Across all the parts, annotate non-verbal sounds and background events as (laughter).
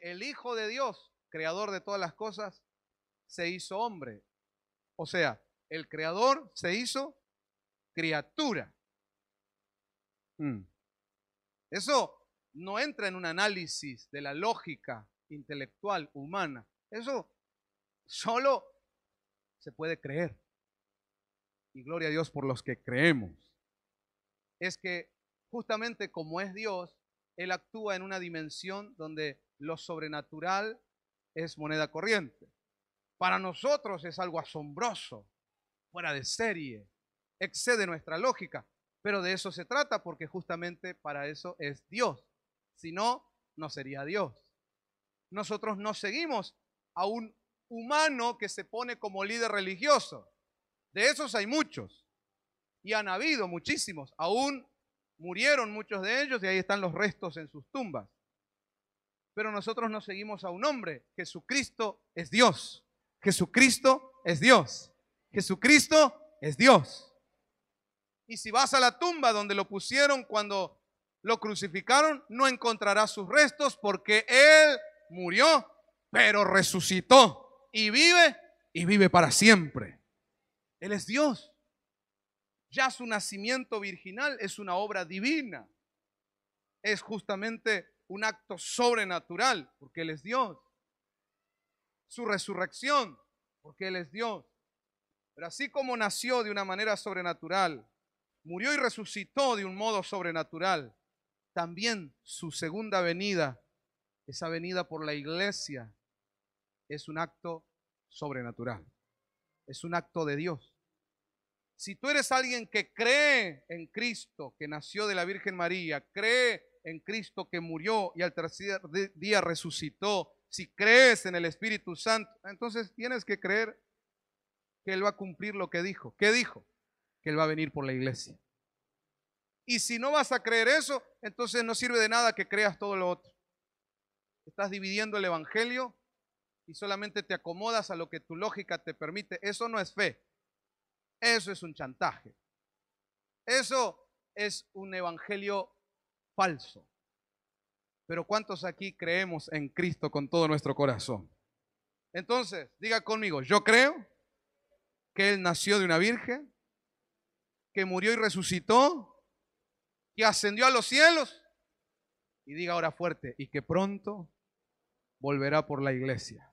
el Hijo de Dios, creador de todas las cosas, se hizo hombre. O sea, el creador se hizo criatura. Mm. Eso no entra en un análisis de la lógica intelectual humana. Eso solo se puede creer. Y gloria a Dios por los que creemos. Es que justamente como es Dios, Él actúa en una dimensión donde lo sobrenatural es moneda corriente. Para nosotros es algo asombroso, fuera de serie, excede nuestra lógica, pero de eso se trata porque justamente para eso es Dios. Si no, no sería Dios. Nosotros no seguimos a un humano que se pone como líder religioso. De esos hay muchos. Y han habido muchísimos. Aún murieron muchos de ellos y ahí están los restos en sus tumbas pero nosotros no seguimos a un hombre. Jesucristo es Dios. Jesucristo es Dios. Jesucristo es Dios. Y si vas a la tumba donde lo pusieron cuando lo crucificaron, no encontrarás sus restos porque Él murió, pero resucitó y vive y vive para siempre. Él es Dios. Ya su nacimiento virginal es una obra divina. Es justamente un acto sobrenatural, porque Él es Dios. Su resurrección, porque Él es Dios. Pero así como nació de una manera sobrenatural, murió y resucitó de un modo sobrenatural, también su segunda venida, esa venida por la iglesia, es un acto sobrenatural. Es un acto de Dios. Si tú eres alguien que cree en Cristo, que nació de la Virgen María, cree en Cristo que murió y al tercer día resucitó, si crees en el Espíritu Santo, entonces tienes que creer que Él va a cumplir lo que dijo. ¿Qué dijo? Que Él va a venir por la iglesia. Y si no vas a creer eso, entonces no sirve de nada que creas todo lo otro. Estás dividiendo el Evangelio y solamente te acomodas a lo que tu lógica te permite. Eso no es fe. Eso es un chantaje. Eso es un evangelio falso. Pero ¿cuántos aquí creemos en Cristo con todo nuestro corazón? Entonces, diga conmigo, yo creo que Él nació de una virgen, que murió y resucitó, que ascendió a los cielos. Y diga ahora fuerte, y que pronto volverá por la iglesia.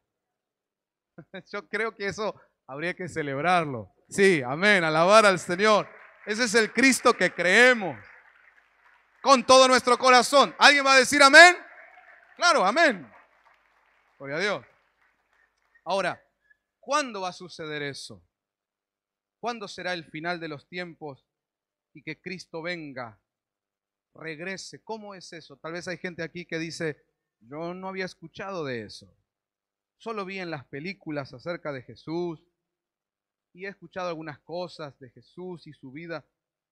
(laughs) Yo creo que eso habría que celebrarlo. Sí, amén, alabar al Señor. Ese es el Cristo que creemos con todo nuestro corazón. ¿Alguien va a decir amén? Claro, amén. Gloria a Dios. Ahora, ¿cuándo va a suceder eso? ¿Cuándo será el final de los tiempos y que Cristo venga, regrese? ¿Cómo es eso? Tal vez hay gente aquí que dice, yo no había escuchado de eso. Solo vi en las películas acerca de Jesús y he escuchado algunas cosas de Jesús y su vida,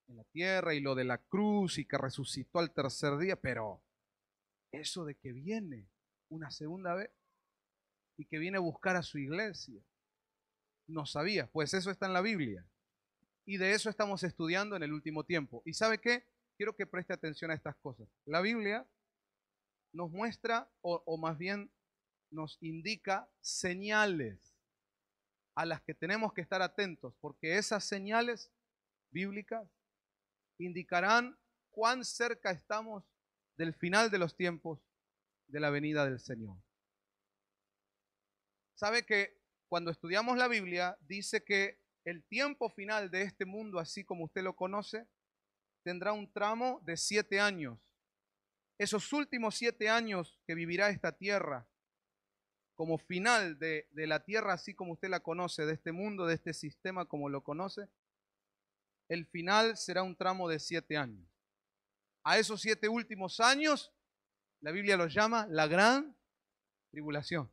en la tierra y lo de la cruz y que resucitó al tercer día, pero eso de que viene una segunda vez y que viene a buscar a su iglesia, no sabía, pues eso está en la Biblia. Y de eso estamos estudiando en el último tiempo. ¿Y sabe qué? Quiero que preste atención a estas cosas. La Biblia nos muestra, o, o más bien nos indica señales a las que tenemos que estar atentos, porque esas señales bíblicas indicarán cuán cerca estamos del final de los tiempos de la venida del Señor. Sabe que cuando estudiamos la Biblia dice que el tiempo final de este mundo, así como usted lo conoce, tendrá un tramo de siete años. Esos últimos siete años que vivirá esta tierra, como final de, la tierra, así como usted la conoce, de este mundo, de este sistema como lo conoce, el final será un tramo de siete años. A esos siete últimos años, la Biblia los llama la gran tribulación.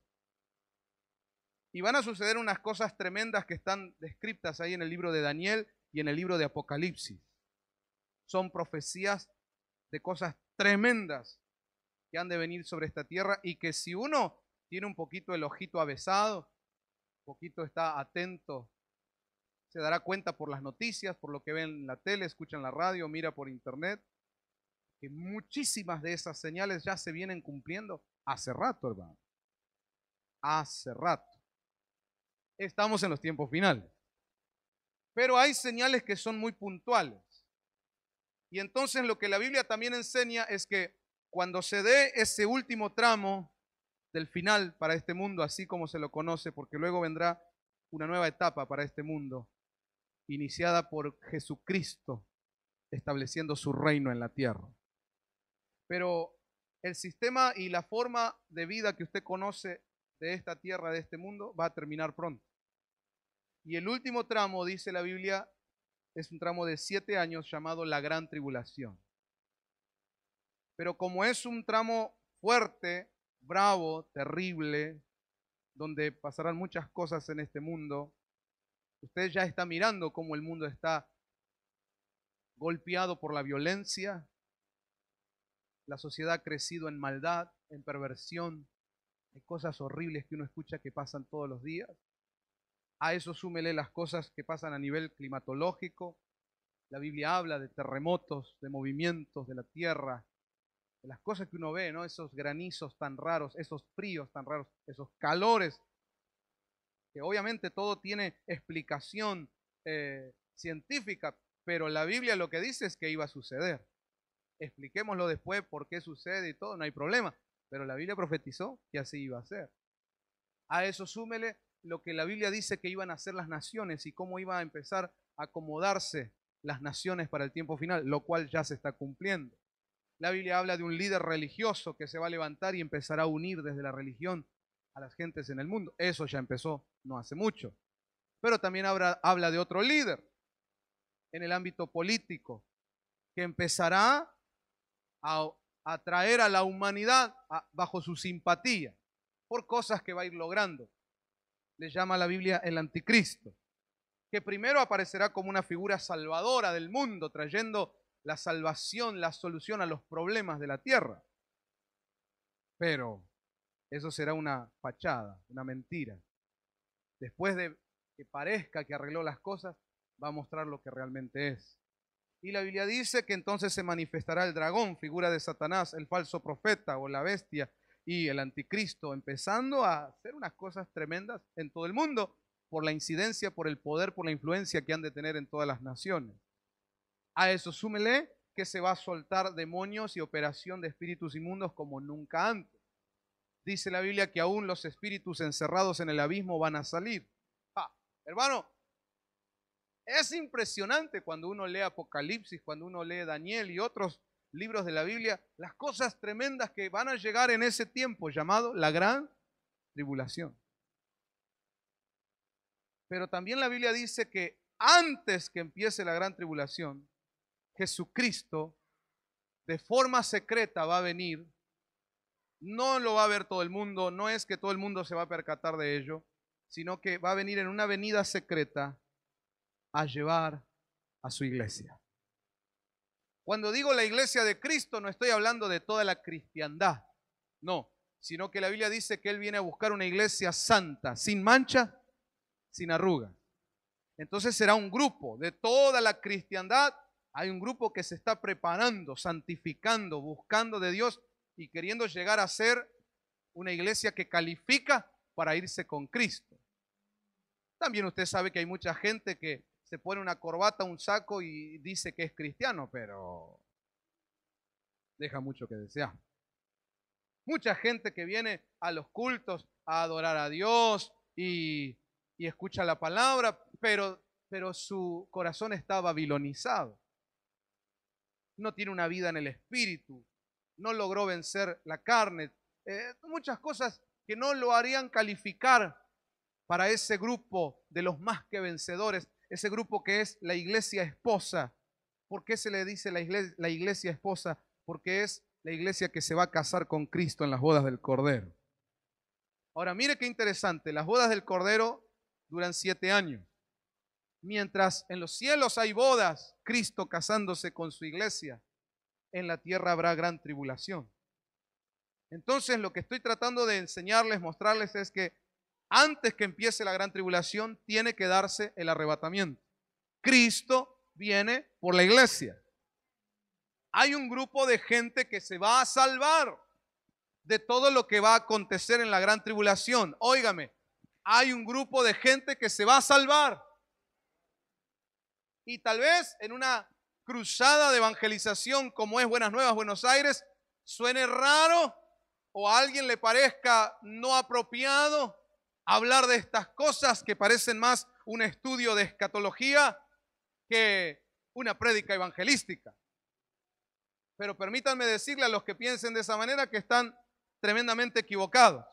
Y van a suceder unas cosas tremendas que están descritas ahí en el libro de Daniel y en el libro de Apocalipsis. Son profecías de cosas tremendas que han de venir sobre esta tierra y que si uno tiene un poquito el ojito avesado, un poquito está atento se dará cuenta por las noticias, por lo que ven en la tele, escuchan la radio, mira por internet, que muchísimas de esas señales ya se vienen cumpliendo hace rato, hermano. Hace rato. Estamos en los tiempos finales. Pero hay señales que son muy puntuales. Y entonces lo que la Biblia también enseña es que cuando se dé ese último tramo del final para este mundo, así como se lo conoce, porque luego vendrá una nueva etapa para este mundo, iniciada por Jesucristo estableciendo su reino en la tierra. Pero el sistema y la forma de vida que usted conoce de esta tierra, de este mundo, va a terminar pronto. Y el último tramo, dice la Biblia, es un tramo de siete años llamado la gran tribulación. Pero como es un tramo fuerte, bravo, terrible, donde pasarán muchas cosas en este mundo, Usted ya está mirando cómo el mundo está golpeado por la violencia, la sociedad ha crecido en maldad, en perversión, hay cosas horribles que uno escucha que pasan todos los días. A eso súmele las cosas que pasan a nivel climatológico. La Biblia habla de terremotos, de movimientos de la tierra, de las cosas que uno ve, ¿no? Esos granizos tan raros, esos fríos tan raros, esos calores que obviamente todo tiene explicación eh, científica, pero la Biblia lo que dice es que iba a suceder. Expliquémoslo después por qué sucede y todo, no hay problema, pero la Biblia profetizó que así iba a ser. A eso súmele lo que la Biblia dice que iban a hacer las naciones y cómo iban a empezar a acomodarse las naciones para el tiempo final, lo cual ya se está cumpliendo. La Biblia habla de un líder religioso que se va a levantar y empezará a unir desde la religión a las gentes en el mundo. Eso ya empezó no hace mucho. Pero también habla, habla de otro líder en el ámbito político que empezará a atraer a la humanidad bajo su simpatía por cosas que va a ir logrando. Le llama la Biblia el anticristo, que primero aparecerá como una figura salvadora del mundo, trayendo la salvación, la solución a los problemas de la tierra. Pero eso será una fachada, una mentira. Después de que parezca que arregló las cosas, va a mostrar lo que realmente es. Y la Biblia dice que entonces se manifestará el dragón, figura de Satanás, el falso profeta o la bestia y el anticristo, empezando a hacer unas cosas tremendas en todo el mundo por la incidencia, por el poder, por la influencia que han de tener en todas las naciones. A eso súmele que se va a soltar demonios y operación de espíritus inmundos como nunca antes dice la Biblia que aún los espíritus encerrados en el abismo van a salir. hermano, es impresionante cuando uno lee Apocalipsis, cuando uno lee Daniel y otros libros de la Biblia, las cosas tremendas que van a llegar en ese tiempo llamado la gran tribulación. Pero también la Biblia dice que antes que empiece la gran tribulación, Jesucristo de forma secreta va a venir no lo va a ver todo el mundo, no es que todo el mundo se va a percatar de ello, sino que va a venir en una venida secreta a llevar a su iglesia. Cuando digo la iglesia de Cristo, no estoy hablando de toda la cristiandad, no, sino que la Biblia dice que Él viene a buscar una iglesia santa, sin mancha, sin arruga. Entonces será un grupo de toda la cristiandad, hay un grupo que se está preparando, santificando, buscando de Dios y queriendo llegar a ser una iglesia que califica para irse con Cristo. También usted sabe que hay mucha gente que se pone una corbata, un saco y dice que es cristiano, pero deja mucho que desear. Mucha gente que viene a los cultos a adorar a Dios y, escucha la palabra, pero, pero su corazón está babilonizado. No tiene una vida en el espíritu, no logró vencer la carne. Eh, muchas cosas que no lo harían calificar para ese grupo de los más que vencedores, ese grupo que es la iglesia esposa. ¿Por qué se le dice la iglesia, la iglesia esposa? Porque es la iglesia que se va a casar con Cristo en las bodas del Cordero. Ahora, mire qué interesante, las bodas del Cordero duran siete años. Mientras en los cielos hay bodas, Cristo casándose con su iglesia, en la tierra habrá gran tribulación. Entonces lo que estoy tratando de enseñarles, mostrarles es que antes que empiece la gran tribulación tiene que darse el arrebatamiento. Cristo viene por la iglesia. Hay un grupo de gente que se va a salvar de todo lo que va a acontecer en la gran tribulación. Óigame, hay un grupo de gente que se va a salvar. Y tal vez en una cruzada de evangelización como es Buenas Nuevas Buenos Aires suene raro o a alguien le parezca no apropiado hablar de estas cosas que parecen más un estudio de escatología que una prédica evangelística. Pero permítanme decirle a los que piensen de esa manera que están tremendamente equivocados.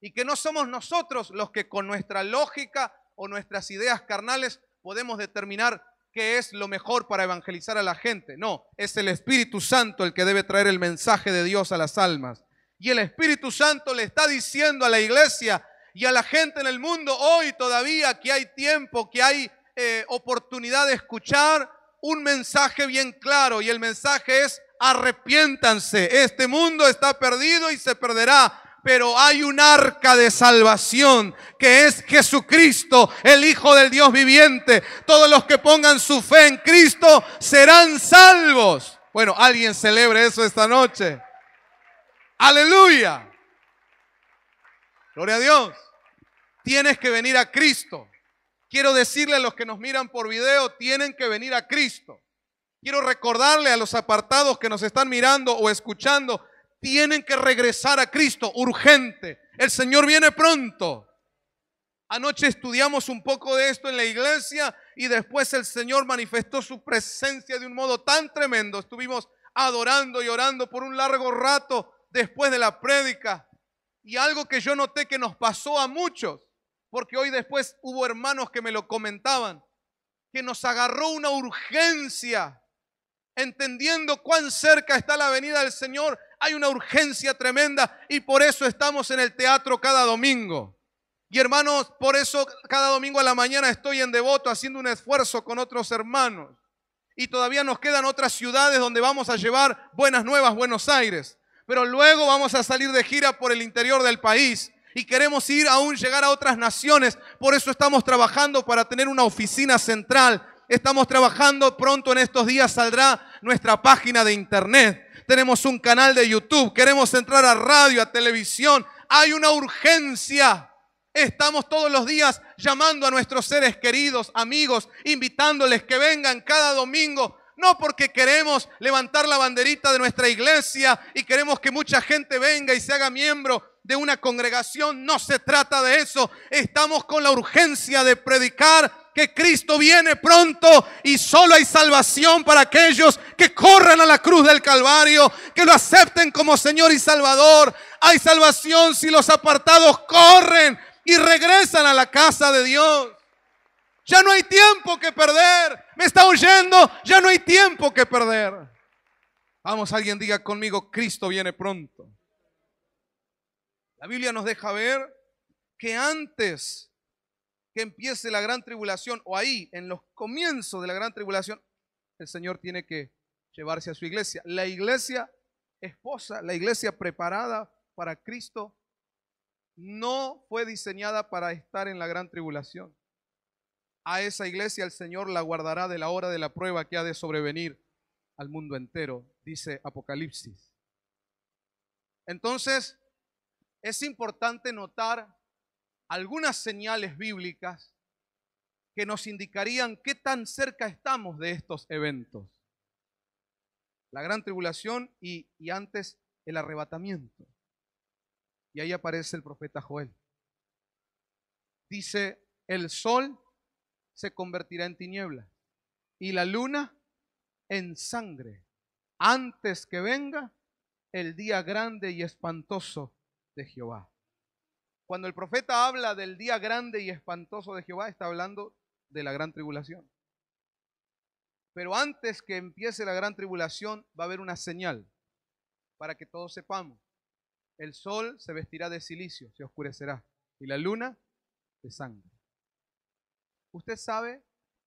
Y que no somos nosotros los que con nuestra lógica o nuestras ideas carnales podemos determinar que es lo mejor para evangelizar a la gente. No, es el Espíritu Santo el que debe traer el mensaje de Dios a las almas. Y el Espíritu Santo le está diciendo a la iglesia y a la gente en el mundo hoy todavía que hay tiempo, que hay eh, oportunidad de escuchar un mensaje bien claro. Y el mensaje es arrepiéntanse. Este mundo está perdido y se perderá pero hay un arca de salvación que es Jesucristo, el Hijo del Dios viviente. Todos los que pongan su fe en Cristo serán salvos. Bueno, alguien celebre eso esta noche. Aleluya. Gloria a Dios. Tienes que venir a Cristo. Quiero decirle a los que nos miran por video, tienen que venir a Cristo. Quiero recordarle a los apartados que nos están mirando o escuchando, tienen que regresar a Cristo, urgente. El Señor viene pronto. Anoche estudiamos un poco de esto en la iglesia y después el Señor manifestó su presencia de un modo tan tremendo. Estuvimos adorando y orando por un largo rato después de la prédica. Y algo que yo noté que nos pasó a muchos, porque hoy después hubo hermanos que me lo comentaban, que nos agarró una urgencia, entendiendo cuán cerca está la venida del Señor, hay una urgencia tremenda y por eso estamos en el teatro cada domingo. Y hermanos, por eso cada domingo a la mañana estoy en devoto haciendo un esfuerzo con otros hermanos. Y todavía nos quedan otras ciudades donde vamos a llevar buenas nuevas Buenos Aires. Pero luego vamos a salir de gira por el interior del país y queremos ir aún llegar a otras naciones. Por eso estamos trabajando para tener una oficina central. Estamos trabajando, pronto en estos días saldrá nuestra página de internet tenemos un canal de YouTube, queremos entrar a radio, a televisión. Hay una urgencia. Estamos todos los días llamando a nuestros seres queridos, amigos, invitándoles que vengan cada domingo. No porque queremos levantar la banderita de nuestra iglesia y queremos que mucha gente venga y se haga miembro de una congregación. No se trata de eso. Estamos con la urgencia de predicar que Cristo viene pronto y solo hay salvación para aquellos que corran a la cruz del Calvario, que lo acepten como Señor y Salvador. Hay salvación si los apartados corren y regresan a la casa de Dios. Ya no hay tiempo que perder. Me está oyendo, ya no hay tiempo que perder. Vamos, alguien diga conmigo, Cristo viene pronto. La Biblia nos deja ver que antes que empiece la gran tribulación o ahí, en los comienzos de la gran tribulación, el Señor tiene que llevarse a su iglesia. La iglesia esposa, la iglesia preparada para Cristo, no fue diseñada para estar en la gran tribulación. A esa iglesia el Señor la guardará de la hora de la prueba que ha de sobrevenir al mundo entero, dice Apocalipsis. Entonces, es importante notar algunas señales bíblicas que nos indicarían qué tan cerca estamos de estos eventos. La gran tribulación y, antes el arrebatamiento. Y ahí aparece el profeta Joel. Dice, el sol se convertirá en tiniebla y la luna en sangre antes que venga el día grande y espantoso de Jehová. Cuando el profeta habla del día grande y espantoso de Jehová, está hablando de la gran tribulación. Pero antes que empiece la gran tribulación, va a haber una señal para que todos sepamos. El sol se vestirá de silicio, se oscurecerá, y la luna de sangre. Usted sabe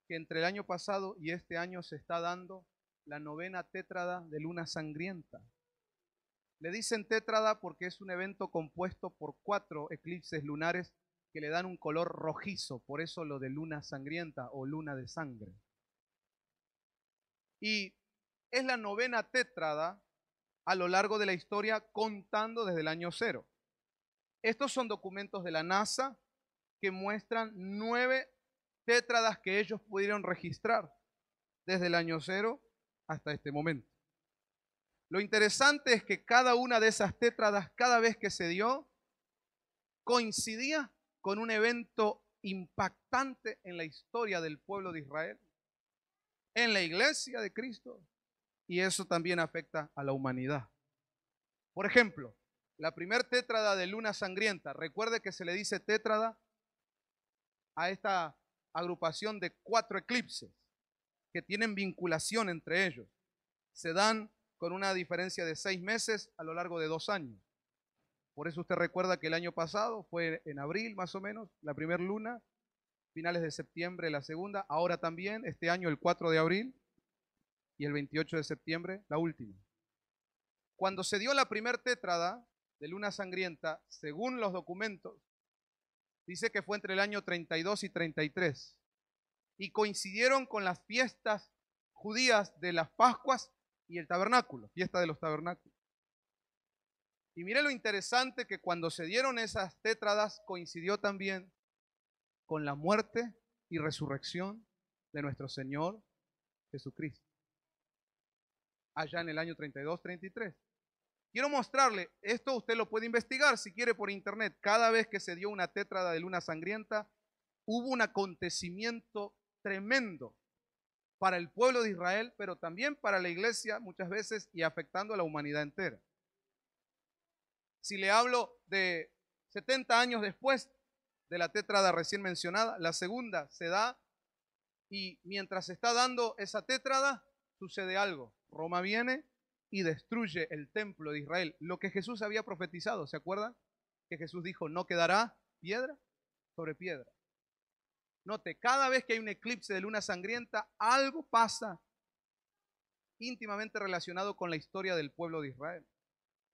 que entre el año pasado y este año se está dando la novena tétrada de luna sangrienta. Le dicen tétrada porque es un evento compuesto por cuatro eclipses lunares que le dan un color rojizo, por eso lo de luna sangrienta o luna de sangre. Y es la novena tétrada a lo largo de la historia contando desde el año cero. Estos son documentos de la NASA que muestran nueve tétradas que ellos pudieron registrar desde el año cero hasta este momento. Lo interesante es que cada una de esas tétradas, cada vez que se dio, coincidía con un evento impactante en la historia del pueblo de Israel, en la iglesia de Cristo, y eso también afecta a la humanidad. Por ejemplo, la primer tétrada de luna sangrienta, recuerde que se le dice tétrada a esta agrupación de cuatro eclipses que tienen vinculación entre ellos. Se dan con una diferencia de seis meses a lo largo de dos años. Por eso usted recuerda que el año pasado fue en abril más o menos, la primera luna, finales de septiembre la segunda, ahora también, este año el 4 de abril y el 28 de septiembre la última. Cuando se dio la primera tétrada de luna sangrienta, según los documentos, dice que fue entre el año 32 y 33 y coincidieron con las fiestas judías de las Pascuas y el tabernáculo, fiesta de los tabernáculos. Y mire lo interesante que cuando se dieron esas tétradas coincidió también con la muerte y resurrección de nuestro Señor Jesucristo. Allá en el año 32-33. Quiero mostrarle, esto usted lo puede investigar si quiere por internet. Cada vez que se dio una tétrada de luna sangrienta, hubo un acontecimiento tremendo para el pueblo de Israel, pero también para la iglesia muchas veces y afectando a la humanidad entera. Si le hablo de 70 años después de la tétrada recién mencionada, la segunda se da y mientras se está dando esa tétrada, sucede algo. Roma viene y destruye el templo de Israel. Lo que Jesús había profetizado, ¿se acuerdan? Que Jesús dijo, no quedará piedra sobre piedra. Note, cada vez que hay un eclipse de luna sangrienta, algo pasa íntimamente relacionado con la historia del pueblo de Israel.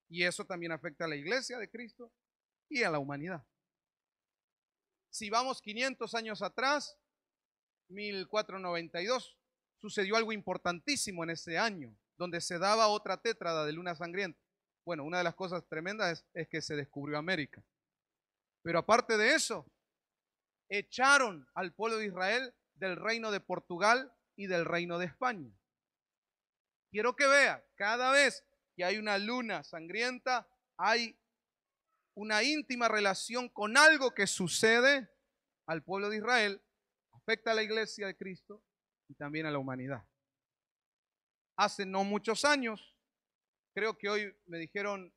Y eso también afecta a la iglesia de Cristo y a la humanidad. Si vamos 500 años atrás, 1492, sucedió algo importantísimo en ese año, donde se daba otra tétrada de luna sangrienta. Bueno, una de las cosas tremendas es, que se descubrió América. Pero aparte de eso, echaron al pueblo de Israel del reino de Portugal y del reino de España. Quiero que vea, cada vez que hay una luna sangrienta, hay una íntima relación con algo que sucede al pueblo de Israel, afecta a la iglesia de Cristo y también a la humanidad. Hace no muchos años, creo que hoy me dijeron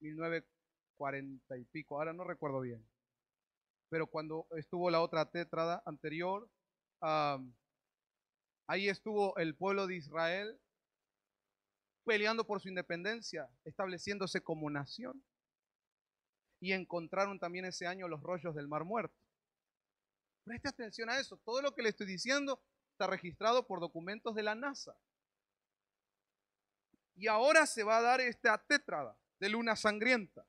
1940 eh, y pico, ahora no recuerdo bien, pero cuando estuvo la otra tétrada anterior, ahí estuvo el pueblo de Israel peleando por su independencia, estableciéndose como nación. Y encontraron también ese año los rollos del Mar Muerto. Preste atención a eso. Todo lo que le estoy diciendo está registrado por documentos de la NASA. Y ahora se va a dar esta tétrada de luna sangrienta.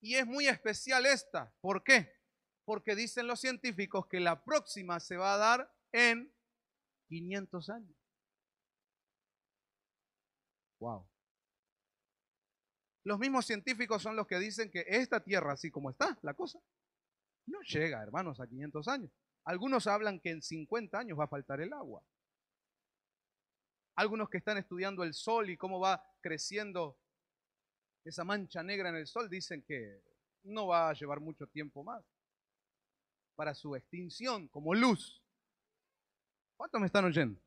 Y es muy especial esta. ¿Por qué? Porque dicen los científicos que la próxima se va a dar en 500 años. Wow. Los mismos científicos son los que dicen que esta tierra, así como está la cosa, no llega, hermanos, a 500 años. Algunos hablan que en 50 años va a faltar el agua. Algunos que están estudiando el sol y cómo va creciendo esa mancha negra en el sol, dicen que no va a llevar mucho tiempo más para su extinción como luz. ¿Cuántos me están oyendo?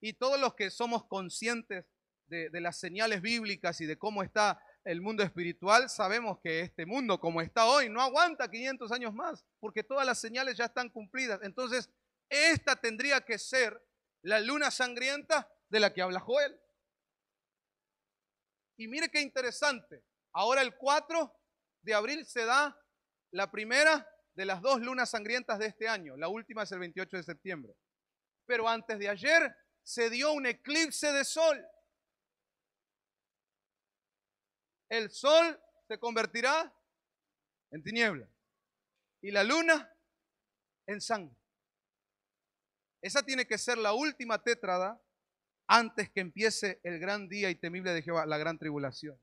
Y todos los que somos conscientes de, las señales bíblicas y de cómo está el mundo espiritual, sabemos que este mundo como está hoy no aguanta 500 años más, porque todas las señales ya están cumplidas. Entonces, esta tendría que ser la luna sangrienta de la que habla Joel. Y mire qué interesante. Ahora el 4 de abril se da la primera de las dos lunas sangrientas de este año. La última es el 28 de septiembre. Pero antes de ayer se dio un eclipse de sol. El sol se convertirá en tiniebla y la luna en sangre. Esa tiene que ser la última tétrada antes que empiece el gran día y temible de Jehová, la gran tribulación.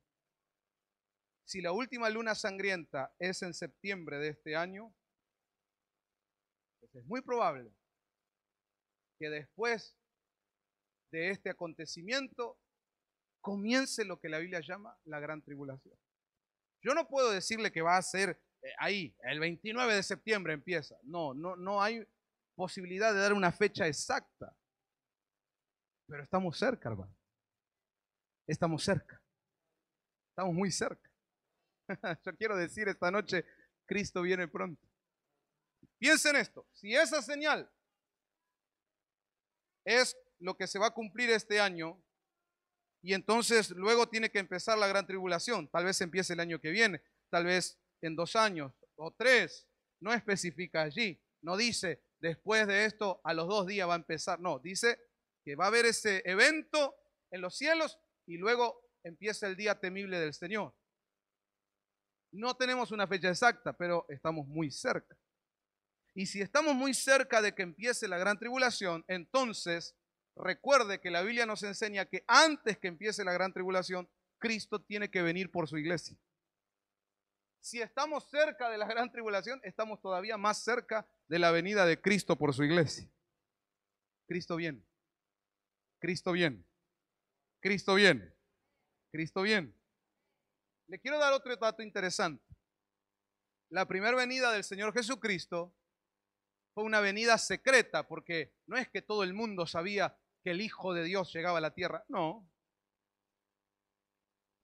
Si la última luna sangrienta es en septiembre de este año, pues es muy probable que después de este acontecimiento comience lo que la Biblia llama la gran tribulación. Yo no puedo decirle que va a ser eh, ahí, el 29 de septiembre empieza. No, no, no hay posibilidad de dar una fecha exacta. Pero estamos cerca, hermano. Estamos cerca. Estamos muy cerca. (laughs) Yo quiero decir esta noche, Cristo viene pronto. Piensen esto, si esa señal es lo que se va a cumplir este año, y entonces luego tiene que empezar la gran tribulación, tal vez empiece el año que viene, tal vez en dos años o tres, no especifica allí, no dice después de esto a los dos días va a empezar, no, dice que va a haber ese evento en los cielos y luego empieza el día temible del Señor. No tenemos una fecha exacta, pero estamos muy cerca. Y si estamos muy cerca de que empiece la gran tribulación, entonces recuerde que la Biblia nos enseña que antes que empiece la gran tribulación, Cristo tiene que venir por su iglesia. Si estamos cerca de la gran tribulación, estamos todavía más cerca de la venida de Cristo por su iglesia. Cristo viene. Cristo bien. Cristo bien. Cristo bien. Le quiero dar otro dato interesante. La primera venida del Señor Jesucristo fue una venida secreta, porque no es que todo el mundo sabía que el Hijo de Dios llegaba a la tierra, no.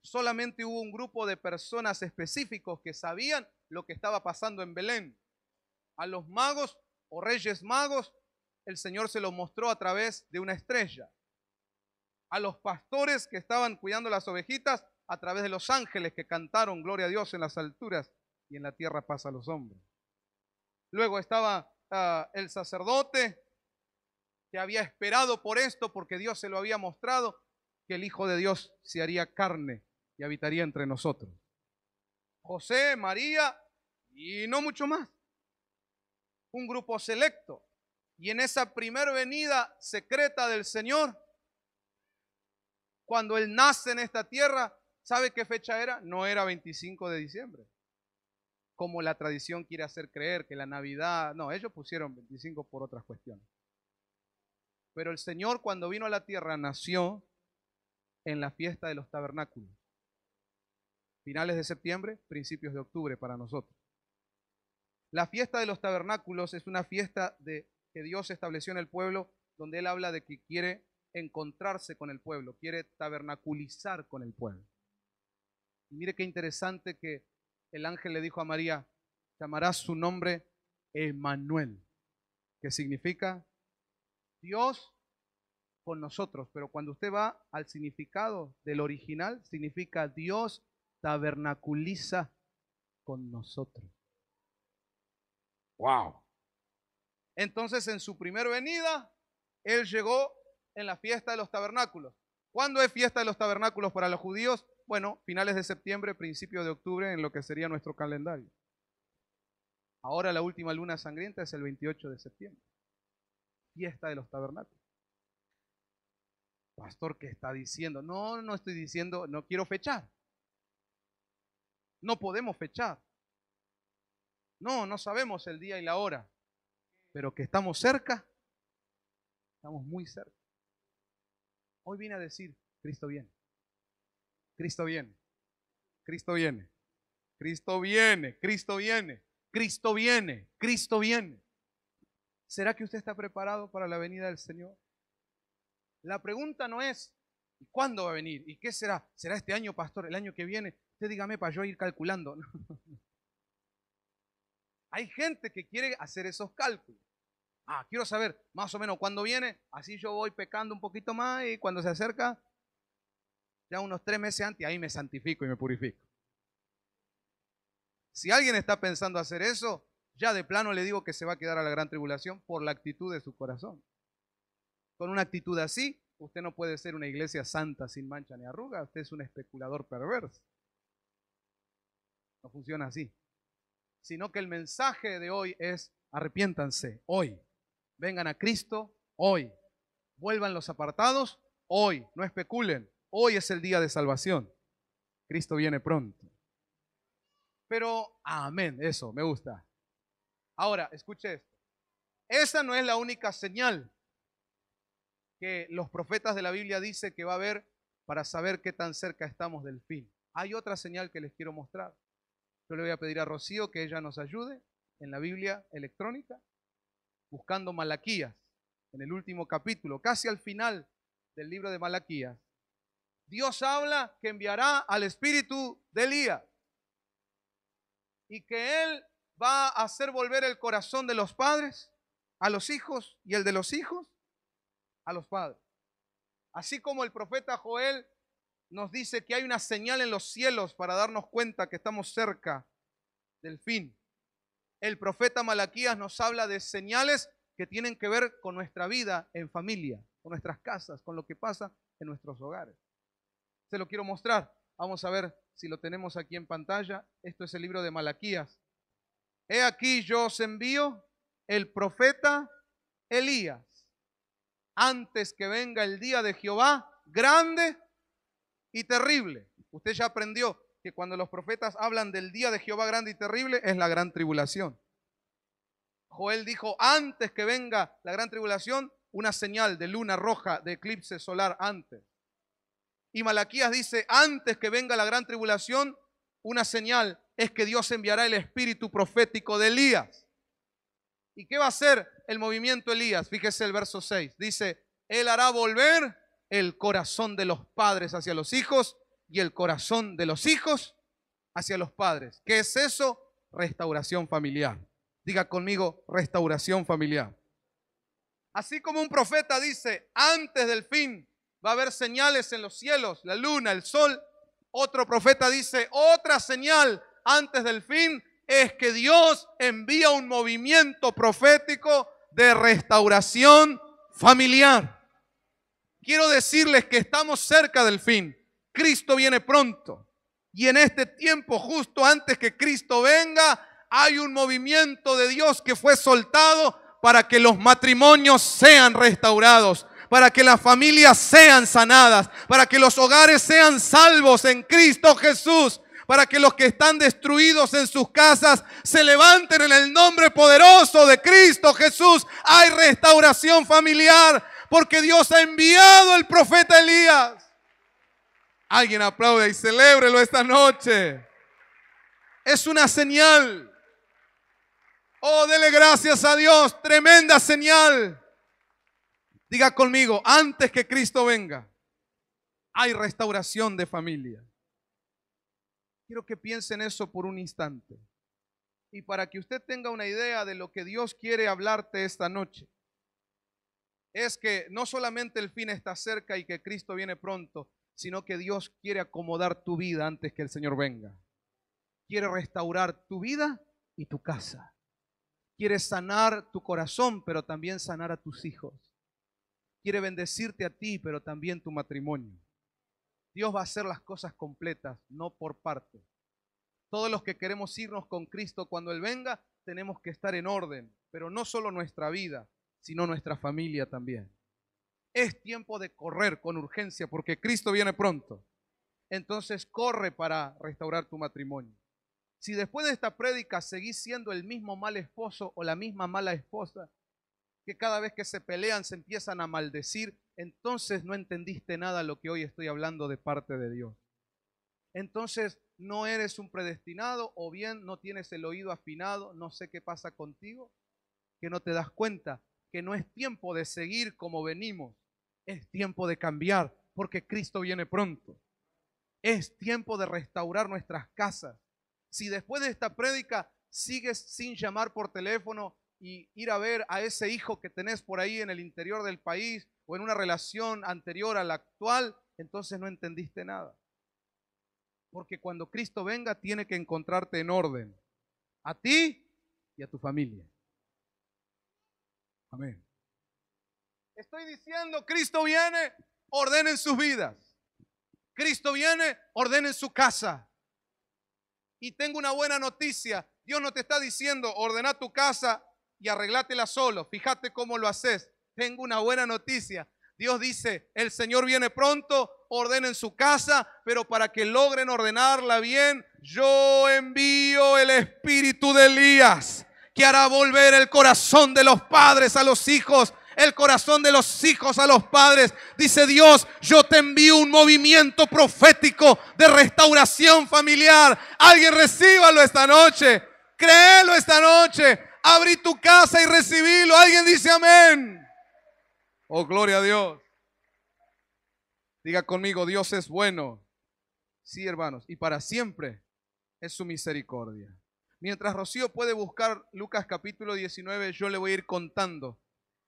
Solamente hubo un grupo de personas específicos que sabían lo que estaba pasando en Belén. A los magos o reyes magos, el Señor se lo mostró a través de una estrella a los pastores que estaban cuidando las ovejitas a través de los ángeles que cantaron gloria a Dios en las alturas y en la tierra pasa a los hombres. Luego estaba ah, el sacerdote que había esperado por esto porque Dios se lo había mostrado, que el Hijo de Dios se haría carne y habitaría entre nosotros. José, María y no mucho más. Un grupo selecto. Y en esa primer venida secreta del Señor, cuando él nace en esta tierra, ¿sabe qué fecha era? No era 25 de diciembre. Como la tradición quiere hacer creer que la Navidad, no, ellos pusieron 25 por otras cuestiones. Pero el Señor cuando vino a la tierra nació en la fiesta de los tabernáculos. Finales de septiembre, principios de octubre para nosotros. La fiesta de los tabernáculos es una fiesta de, que Dios estableció en el pueblo donde Él habla de que quiere encontrarse con el pueblo, quiere tabernaculizar con el pueblo. Y mire qué interesante que el ángel le dijo a María, llamarás su nombre Emmanuel, que significa Dios con nosotros. Pero cuando usted va al significado del original, significa Dios tabernaculiza con nosotros. ¡Wow! Entonces en su primer venida, Él llegó en la fiesta de los tabernáculos. ¿Cuándo es fiesta de los tabernáculos para los judíos? Bueno, finales de septiembre, principios de octubre, en lo que sería nuestro calendario. Ahora la última luna sangrienta es el 28 de septiembre. Fiesta de los tabernáculos. Pastor, ¿qué está diciendo? No, no estoy diciendo, no quiero fechar. No podemos fechar. No, no sabemos el día y la hora. Pero que estamos cerca, estamos muy cerca. Hoy viene a decir, Cristo viene. Cristo viene. Cristo viene. Cristo viene. Cristo viene. Cristo viene. Cristo viene. ¿Será que usted está preparado para la venida del Señor? La pregunta no es ¿y cuándo va a venir? ¿Y qué será? ¿Será este año, pastor? ¿El año que viene? Usted dígame para yo ir calculando. (laughs) Hay gente que quiere hacer esos cálculos. Ah, quiero saber más o menos cuándo viene. Así yo voy pecando un poquito más y cuando se acerca, ya unos tres meses antes, ahí me santifico y me purifico. Si alguien está pensando hacer eso, ya de plano le digo que se va a quedar a la gran tribulación por la actitud de su corazón. Con una actitud así, usted no puede ser una iglesia santa sin mancha ni arruga. Usted es un especulador perverso. No funciona así. Sino que el mensaje de hoy es arrepiéntanse hoy. Vengan a Cristo hoy. Vuelvan los apartados hoy. No especulen. Hoy es el día de salvación. Cristo viene pronto. Pero, amén, eso, me gusta. Ahora, escuche esto. Esa no es la única señal que los profetas de la Biblia dicen que va a haber para saber qué tan cerca estamos del fin. Hay otra señal que les quiero mostrar. Yo le voy a pedir a Rocío que ella nos ayude en la Biblia electrónica buscando Malaquías, en el último capítulo, casi al final del libro de Malaquías. Dios habla que enviará al espíritu de Elías y que él va a hacer volver el corazón de los padres a los hijos y el de los hijos a los padres. Así como el profeta Joel nos dice que hay una señal en los cielos para darnos cuenta que estamos cerca del fin el profeta Malaquías nos habla de señales que tienen que ver con nuestra vida en familia, con nuestras casas, con lo que pasa en nuestros hogares. Se lo quiero mostrar. Vamos a ver si lo tenemos aquí en pantalla. Esto es el libro de Malaquías. He aquí yo os envío el profeta Elías, antes que venga el día de Jehová, grande y terrible. Usted ya aprendió que cuando los profetas hablan del día de Jehová grande y terrible es la gran tribulación. Joel dijo, antes que venga la gran tribulación, una señal de luna roja, de eclipse solar antes. Y Malaquías dice, antes que venga la gran tribulación, una señal es que Dios enviará el espíritu profético de Elías. ¿Y qué va a hacer el movimiento Elías? Fíjese el verso 6. Dice, Él hará volver el corazón de los padres hacia los hijos y el corazón de los hijos hacia los padres. ¿Qué es eso? Restauración familiar. Diga conmigo, restauración familiar. Así como un profeta dice, antes del fin va a haber señales en los cielos, la luna, el sol, otro profeta dice, otra señal antes del fin es que Dios envía un movimiento profético de restauración familiar. Quiero decirles que estamos cerca del fin. Cristo viene pronto. Y en este tiempo, justo antes que Cristo venga, hay un movimiento de Dios que fue soltado para que los matrimonios sean restaurados, para que las familias sean sanadas, para que los hogares sean salvos en Cristo Jesús, para que los que están destruidos en sus casas se levanten en el nombre poderoso de Cristo Jesús. Hay restauración familiar porque Dios ha enviado al profeta Elías. Alguien aplaude y celébrelo esta noche. Es una señal. Oh, dele gracias a Dios. Tremenda señal. Diga conmigo, antes que Cristo venga, hay restauración de familia. Quiero que piensen eso por un instante. Y para que usted tenga una idea de lo que Dios quiere hablarte esta noche, es que no solamente el fin está cerca y que Cristo viene pronto, sino que Dios quiere acomodar tu vida antes que el Señor venga. Quiere restaurar tu vida y tu casa. Quiere sanar tu corazón, pero también sanar a tus hijos. Quiere bendecirte a ti, pero también tu matrimonio. Dios va a hacer las cosas completas, no por parte. Todos los que queremos irnos con Cristo cuando Él venga, tenemos que estar en orden, pero no solo nuestra vida, sino nuestra familia también. Es tiempo de correr con urgencia porque Cristo viene pronto. Entonces corre para restaurar tu matrimonio. Si después de esta prédica seguís siendo el mismo mal esposo o la misma mala esposa, que cada vez que se pelean se empiezan a maldecir, entonces no entendiste nada lo que hoy estoy hablando de parte de Dios. Entonces no eres un predestinado o bien no tienes el oído afinado, no sé qué pasa contigo, que no te das cuenta que no es tiempo de seguir como venimos, es tiempo de cambiar porque Cristo viene pronto. Es tiempo de restaurar nuestras casas. Si después de esta prédica sigues sin llamar por teléfono y ir a ver a ese hijo que tenés por ahí en el interior del país o en una relación anterior a la actual, entonces no entendiste nada. Porque cuando Cristo venga tiene que encontrarte en orden, a ti y a tu familia. Amén. Estoy diciendo, Cristo viene, ordenen sus vidas. Cristo viene, ordenen su casa. Y tengo una buena noticia. Dios no te está diciendo, ordena tu casa y arreglátela solo. Fíjate cómo lo haces. Tengo una buena noticia. Dios dice, el Señor viene pronto, ordenen su casa, pero para que logren ordenarla bien, yo envío el espíritu de Elías, que hará volver el corazón de los padres a los hijos el corazón de los hijos a los padres. Dice Dios, yo te envío un movimiento profético de restauración familiar. Alguien recíbalo esta noche. Créelo esta noche. Abrí tu casa y recibilo. Alguien dice amén. Oh, gloria a Dios. Diga conmigo, Dios es bueno. Sí, hermanos. Y para siempre es su misericordia. Mientras Rocío puede buscar Lucas capítulo 19, yo le voy a ir contando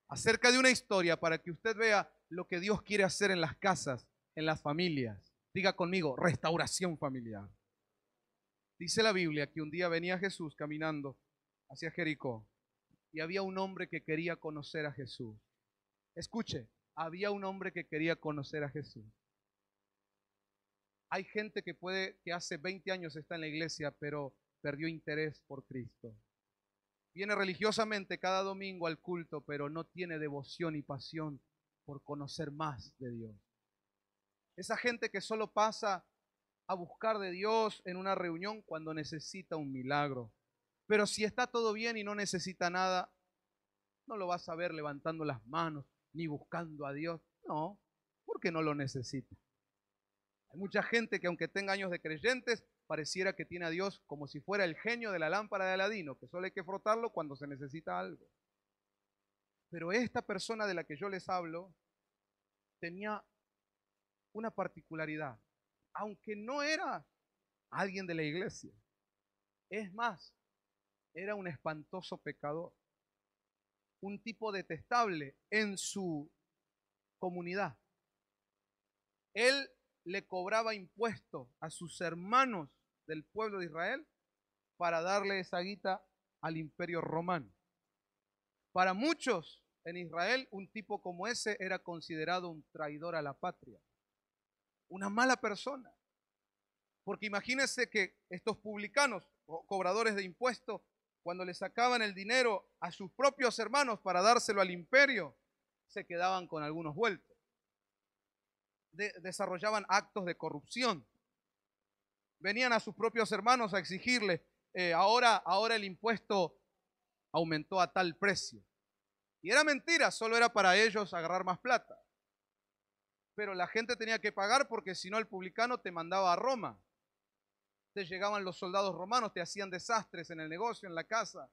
acerca de una historia para que usted vea lo que Dios quiere hacer en las casas, en las familias. Diga conmigo, restauración familiar. Dice la Biblia que un día venía Jesús caminando hacia Jericó y había un hombre que quería conocer a Jesús. Escuche, había un hombre que quería conocer a Jesús. Hay gente que puede que hace 20 años está en la iglesia, pero perdió interés por Cristo. Viene religiosamente cada domingo al culto, pero no tiene devoción y pasión por conocer más de Dios. Esa gente que solo pasa a buscar de Dios en una reunión cuando necesita un milagro. Pero si está todo bien y no necesita nada, no lo vas a ver levantando las manos ni buscando a Dios. No, porque no lo necesita. Hay mucha gente que aunque tenga años de creyentes, pareciera que tiene a Dios como si fuera el genio de la lámpara de Aladino, que solo hay que frotarlo cuando se necesita algo. Pero esta persona de la que yo les hablo tenía una particularidad, aunque no era alguien de la iglesia. Es más, era un espantoso pecador, un tipo detestable en su comunidad. Él le cobraba impuestos a sus hermanos del pueblo de Israel para darle esa guita al imperio romano. Para muchos en Israel, un tipo como ese era considerado un traidor a la patria, una mala persona. Porque imagínense que estos publicanos, cobradores de impuestos, cuando le sacaban el dinero a sus propios hermanos para dárselo al imperio, se quedaban con algunos vueltos. desarrollaban actos de corrupción venían a sus propios hermanos a exigirle, eh, ahora, ahora el impuesto aumentó a tal precio. Y era mentira, solo era para ellos agarrar más plata. Pero la gente tenía que pagar porque si no el publicano te mandaba a Roma. Te llegaban los soldados romanos, te hacían desastres en el negocio, en la casa.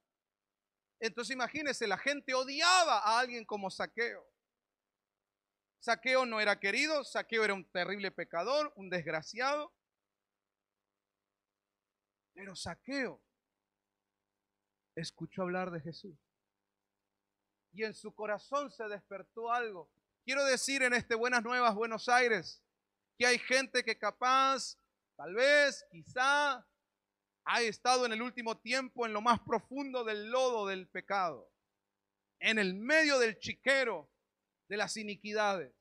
Entonces imagínense, la gente odiaba a alguien como Saqueo. Saqueo no era querido, Saqueo era un terrible pecador, un desgraciado. Pero Saqueo escuchó hablar de Jesús. Y en su corazón se despertó algo. Quiero decir en este Buenas Nuevas Buenos Aires que hay gente que capaz, tal vez, quizá, ha estado en el último tiempo en lo más profundo del lodo del pecado, en el medio del chiquero de las iniquidades.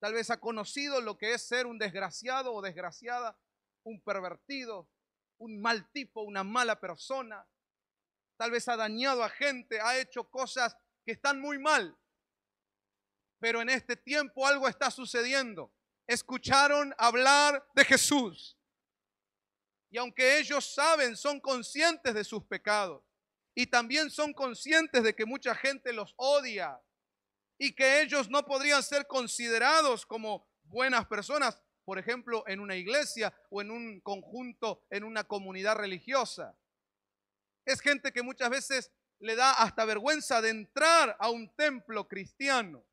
Tal vez ha conocido lo que es ser un desgraciado o desgraciada, un pervertido, un mal tipo, una mala persona. Tal vez ha dañado a gente, ha hecho cosas que están muy mal. Pero en este tiempo algo está sucediendo. Escucharon hablar de Jesús. Y aunque ellos saben, son conscientes de sus pecados. Y también son conscientes de que mucha gente los odia. Y que ellos no podrían ser considerados como buenas personas por ejemplo, en una iglesia o en un conjunto, en una comunidad religiosa. Es gente que muchas veces le da hasta vergüenza de entrar a un templo cristiano.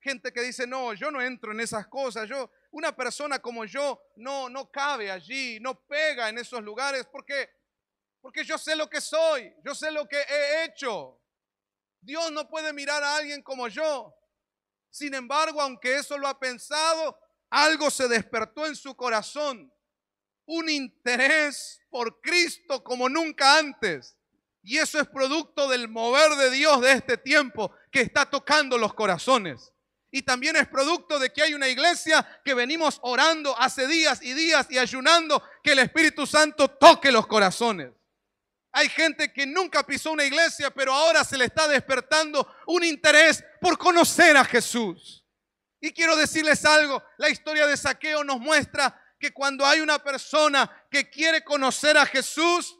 Gente que dice, no, yo no entro en esas cosas, yo, una persona como yo no, no cabe allí, no pega en esos lugares porque yo sé lo que soy, yo sé lo que he hecho. Dios no puede mirar a alguien como yo. Sin embargo, aunque eso lo ha pensado, algo se despertó en su corazón, un interés por Cristo como nunca antes. Y eso es producto del mover de Dios de este tiempo que está tocando los corazones. Y también es producto de que hay una iglesia que venimos orando hace días y días y ayunando que el Espíritu Santo toque los corazones. Hay gente que nunca pisó una iglesia, pero ahora se le está despertando un interés por conocer a Jesús. Y quiero decirles algo, la historia de Saqueo nos muestra que cuando hay una persona que quiere conocer a Jesús,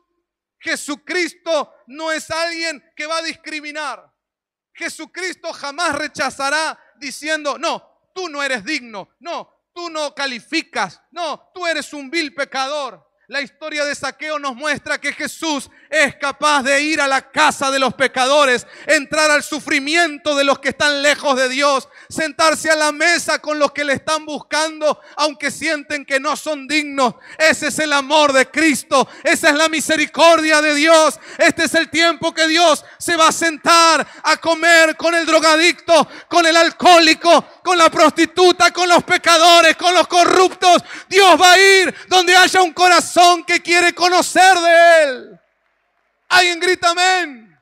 Jesucristo no es alguien que va a discriminar. Jesucristo jamás rechazará diciendo, no, tú no eres digno, no, tú no calificas, no, tú eres un vil pecador. La historia de Saqueo nos muestra que Jesús es capaz de ir a la casa de los pecadores, entrar al sufrimiento de los que están lejos de Dios, sentarse a la mesa con los que le están buscando, aunque sienten que no son dignos. Ese es el amor de Cristo, esa es la misericordia de Dios. Este es el tiempo que Dios se va a sentar a comer con el drogadicto, con el alcohólico, con la prostituta, con los pecadores, con los corruptos. Dios va a ir donde haya un corazón que quiere conocer de Él. Alguien grita amén.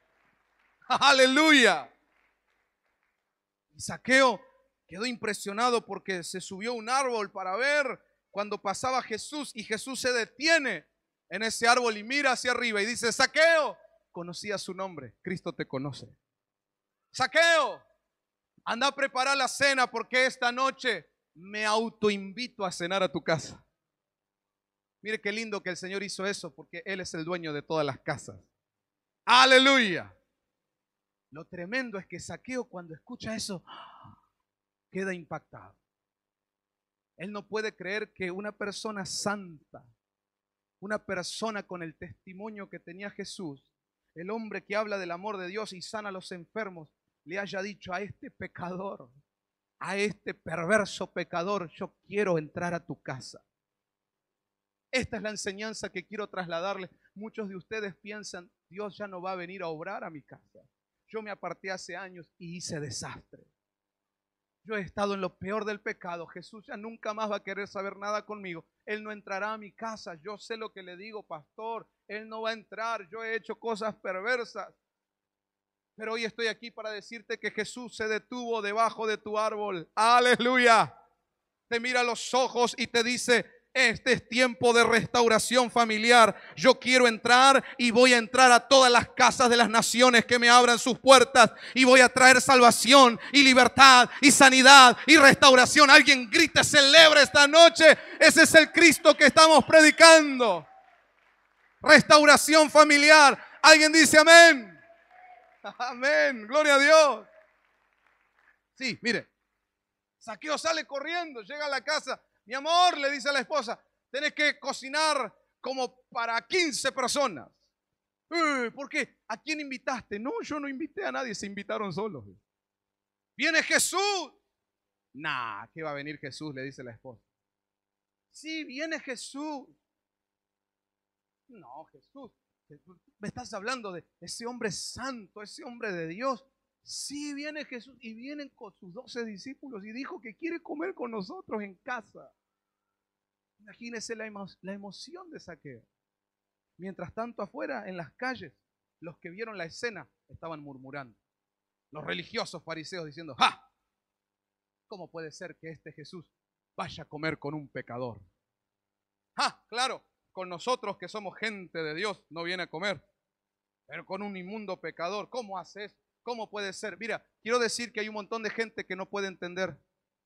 (laughs) Aleluya. Y Saqueo quedó impresionado porque se subió a un árbol para ver cuando pasaba Jesús y Jesús se detiene en ese árbol y mira hacia arriba y dice, Saqueo, conocía su nombre, Cristo te conoce. Saqueo, anda a preparar la cena porque esta noche me autoinvito a cenar a tu casa. Mire qué lindo que el Señor hizo eso porque Él es el dueño de todas las casas. Aleluya. Lo tremendo es que Saqueo cuando escucha eso queda impactado. Él no puede creer que una persona santa, una persona con el testimonio que tenía Jesús, el hombre que habla del amor de Dios y sana a los enfermos, le haya dicho a este pecador, a este perverso pecador, yo quiero entrar a tu casa. Esta es la enseñanza que quiero trasladarles. Muchos de ustedes piensan, Dios ya no va a venir a obrar a mi casa. Yo me aparté hace años y hice desastre. Yo he estado en lo peor del pecado. Jesús ya nunca más va a querer saber nada conmigo. Él no entrará a mi casa. Yo sé lo que le digo, pastor. Él no va a entrar. Yo he hecho cosas perversas. Pero hoy estoy aquí para decirte que Jesús se detuvo debajo de tu árbol. Aleluya. Te mira los ojos y te dice, este es tiempo de restauración familiar. Yo quiero entrar y voy a entrar a todas las casas de las naciones que me abran sus puertas y voy a traer salvación y libertad y sanidad y restauración. Alguien grita, celebra esta noche. Ese es el Cristo que estamos predicando. Restauración familiar. Alguien dice amén. (laughs) Amén. Gloria a Dios. Sí, mire. Saqueo sale corriendo, llega a la casa mi amor, le dice a la esposa, tienes que cocinar como para 15 personas. Eh, ¿Por qué? ¿A quién invitaste? No, yo no invité a nadie, se invitaron solos. ¿Viene Jesús? Nah, ¿qué va a venir Jesús? Le dice la esposa. Sí, viene Jesús. No, Jesús. Me estás hablando de ese hombre santo, ese hombre de Dios. Sí, viene Jesús y vienen con sus doce discípulos y dijo que quiere comer con nosotros en casa. Imagínense la, emoción de saqueo. Mientras tanto, afuera, en las calles, los que vieron la escena estaban murmurando. Los religiosos fariseos diciendo, ¡ja! ¿Cómo puede ser que este Jesús vaya a comer con un pecador? ¡Ja! Claro, con nosotros que somos gente de Dios no viene a comer, pero con un inmundo pecador, ¿cómo hace eso? ¿Cómo puede ser? Mira, quiero decir que hay un montón de gente que no puede entender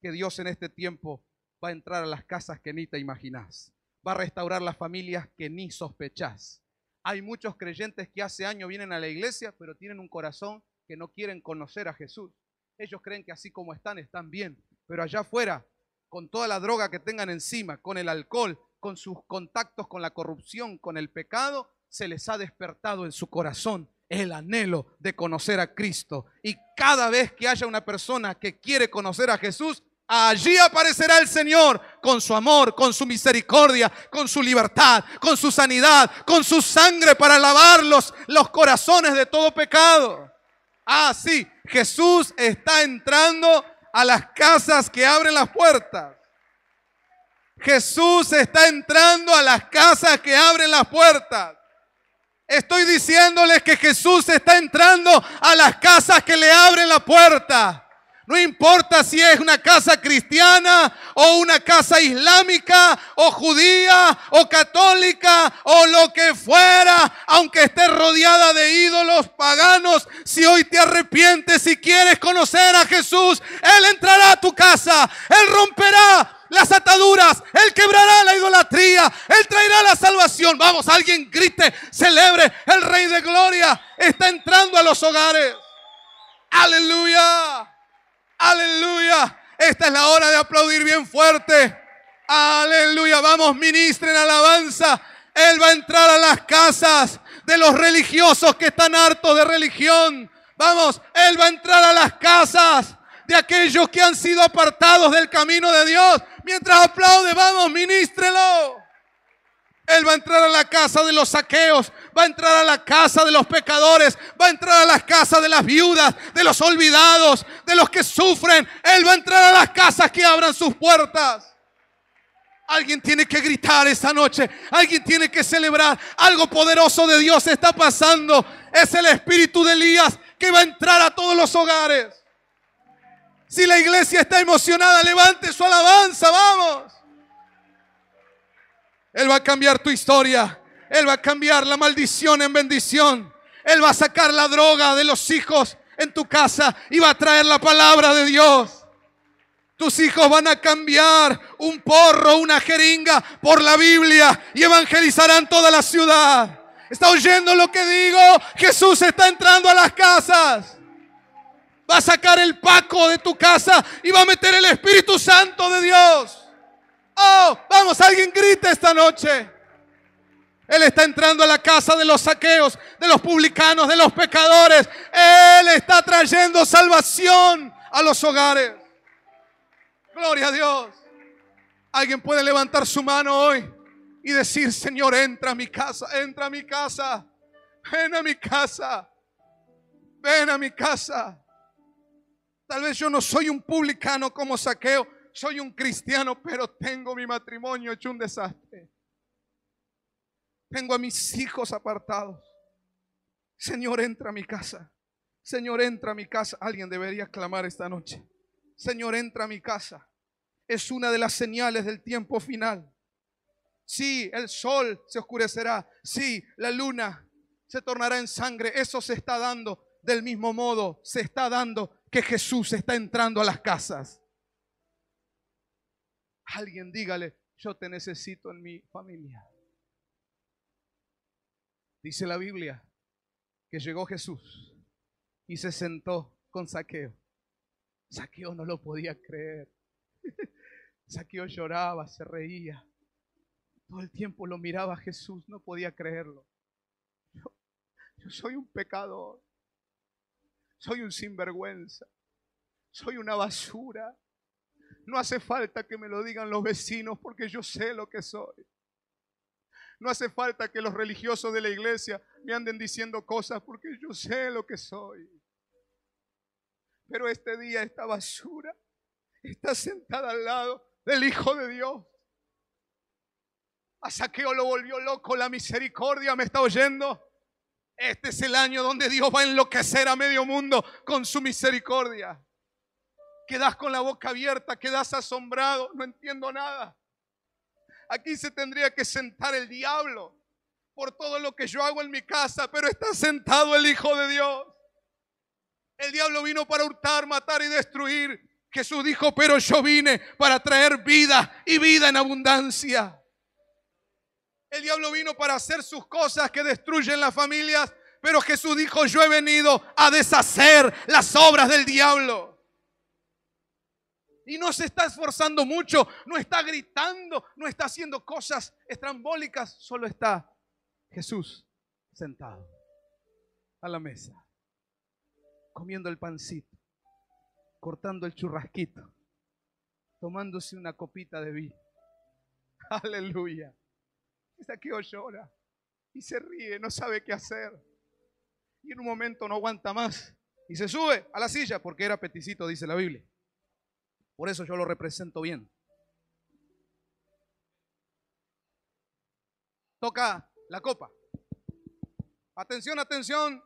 que Dios en este tiempo va a entrar a las casas que ni te imaginás, va a restaurar las familias que ni sospechás. Hay muchos creyentes que hace años vienen a la iglesia, pero tienen un corazón que no quieren conocer a Jesús. Ellos creen que así como están, están bien, pero allá afuera, con toda la droga que tengan encima, con el alcohol, con sus contactos con la corrupción, con el pecado, se les ha despertado en su corazón el anhelo de conocer a Cristo. Y cada vez que haya una persona que quiere conocer a Jesús, allí aparecerá el Señor con su amor, con su misericordia, con su libertad, con su sanidad, con su sangre para lavar los, los corazones de todo pecado. Ah, sí, Jesús está entrando a las casas que abren las puertas. Jesús está entrando a las casas que abren las puertas. Estoy diciéndoles que Jesús está entrando a las casas que le abren la puerta. No importa si es una casa cristiana o una casa islámica o judía o católica o lo que fuera, aunque esté rodeada de ídolos paganos, si hoy te arrepientes y quieres conocer a Jesús, Él entrará a tu casa, Él romperá las ataduras, Él quebrará la idolatría, Él traerá la salvación. Vamos, alguien grite, celebre, el Rey de Gloria está entrando a los hogares. Aleluya, aleluya. Esta es la hora de aplaudir bien fuerte. Aleluya, vamos, en alabanza. Él va a entrar a las casas de los religiosos que están hartos de religión. Vamos, Él va a entrar a las casas de aquellos que han sido apartados del camino de Dios. Mientras aplaude, vamos, ministrelo. Él va a entrar a la casa de los saqueos, va a entrar a la casa de los pecadores, va a entrar a las casas de las viudas, de los olvidados, de los que sufren. Él va a entrar a las casas que abran sus puertas. Alguien tiene que gritar esta noche, alguien tiene que celebrar. Algo poderoso de Dios está pasando. Es el espíritu de Elías que va a entrar a todos los hogares. Si la iglesia está emocionada, levante su alabanza, vamos. Él va a cambiar tu historia. Él va a cambiar la maldición en bendición. Él va a sacar la droga de los hijos en tu casa y va a traer la palabra de Dios. Tus hijos van a cambiar un porro, una jeringa por la Biblia y evangelizarán toda la ciudad. ¿Está oyendo lo que digo? Jesús está entrando a las casas va a sacar el Paco de tu casa y va a meter el Espíritu Santo de Dios. Oh, vamos, alguien grita esta noche. Él está entrando a la casa de los saqueos, de los publicanos, de los pecadores. Él está trayendo salvación a los hogares. Gloria a Dios. Alguien puede levantar su mano hoy y decir, Señor, entra a mi casa, entra a mi casa, ven a mi casa, ven a mi casa. Tal vez yo no soy un publicano como saqueo, soy un cristiano, pero tengo mi matrimonio hecho un desastre. Tengo a mis hijos apartados. Señor, entra a mi casa. Señor, entra a mi casa. Alguien debería clamar esta noche. Señor, entra a mi casa. Es una de las señales del tiempo final. Sí, el sol se oscurecerá. Sí, la luna se tornará en sangre. Eso se está dando del mismo modo. Se está dando que Jesús está entrando a las casas. Alguien dígale, yo te necesito en mi familia. Dice la Biblia que llegó Jesús y se sentó con Saqueo. Saqueo no lo podía creer. (laughs) Saqueo lloraba, se reía. Todo el tiempo lo miraba Jesús, no podía creerlo. yo soy un pecador soy un sinvergüenza, soy una basura. No hace falta que me lo digan los vecinos porque yo sé lo que soy. No hace falta que los religiosos de la iglesia me anden diciendo cosas porque yo sé lo que soy. Pero este día esta basura está sentada al lado del Hijo de Dios. A Saqueo lo volvió loco la misericordia, ¿me está oyendo? Este es el año donde Dios va a enloquecer a medio mundo con su misericordia. Quedas con la boca abierta, quedas asombrado, no entiendo nada. Aquí se tendría que sentar el diablo por todo lo que yo hago en mi casa, pero está sentado el Hijo de Dios. El diablo vino para hurtar, matar y destruir. Jesús dijo, pero yo vine para traer vida y vida en abundancia. El diablo vino para hacer sus cosas que destruyen las familias, pero Jesús dijo, yo he venido a deshacer las obras del diablo. Y no se está esforzando mucho, no está gritando, no está haciendo cosas estrambólicas, solo está Jesús sentado a la mesa, comiendo el pancito, cortando el churrasquito, tomándose una copita de vino. (laughs) Aleluya. Saqueo llora y se ríe, no sabe qué hacer. Y en un momento no aguanta más y se sube a la silla porque era peticito, dice la Biblia. Por eso yo lo represento bien. Toca la copa. Atención, atención.